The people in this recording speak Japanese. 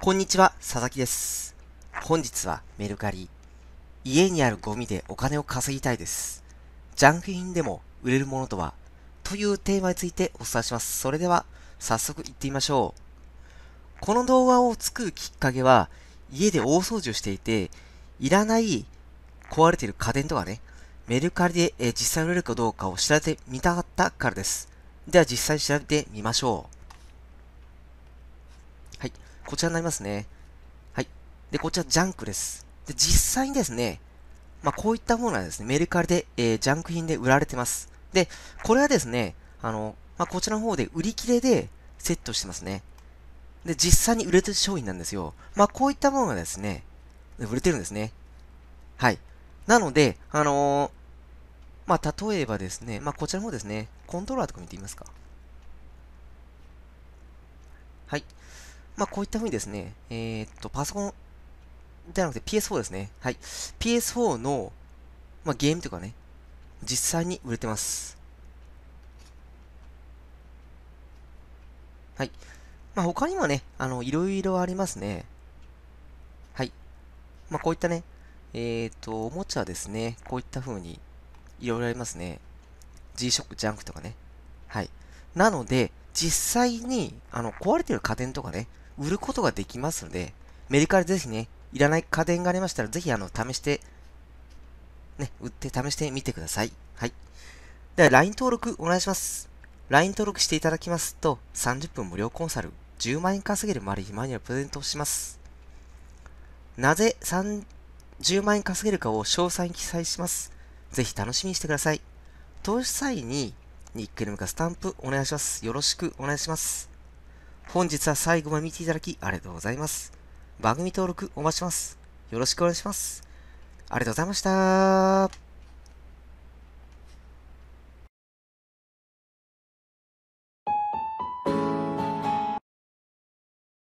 こんにちは、佐々木です。本日はメルカリ。家にあるゴミでお金を稼ぎたいです。ジャンク品でも売れるものとはというテーマについてお伝えします。それでは、早速行ってみましょう。この動画を作るきっかけは、家で大掃除をしていて、いらない壊れている家電とかね、メルカリで、え実際売れるかどうかを調べてみたかったからです。では実際に調べてみましょう。こちらになりますね。はい。で、こちらジャンクです。で、実際にですね、まあ、こういったものはですね、メルカリで、えー、ジャンク品で売られてます。で、これはですね、あの、まあ、こちらの方で売り切れでセットしてますね。で、実際に売れてる商品なんですよ。まあ、こういったものがですね、売れてるんですね。はい。なので、あのー、まあ、例えばですね、まあ、こちらの方ですね、コントローラーとか見てみますか。はい。まあ、こういった風にですね、えー、っと、パソコンじゃなくて PS4 ですね。はい。PS4 の、まあ、ゲームというかね、実際に売れてます。はい。まあ、他にもね、あの、いろいろありますね。はい。まあ、こういったね、えっ、ー、と、おもちゃですね。こういった風に、いろいろありますね。G-SHOCK ジャンクとかね。はい。なので、実際に、あの、壊れてる家電とかね、売ることができますので、メディカルぜひね、いらない家電がありましたら、ぜひあの、試して、ね、売って試してみてください。はい。では、LINE 登録お願いします。LINE 登録していただきますと、30分無料コンサル、10万円稼げるマル秘マニュアルプレゼントをします。なぜ3 0万円稼げるかを詳細に記載します。ぜひ楽しみにしてください。投資際に、ニッネームかスタンプお願いします。よろしくお願いします。本日は最後まで見ていただきありがとうございます。番組登録お待ちします。よろしくお願いします。ありがとうございました。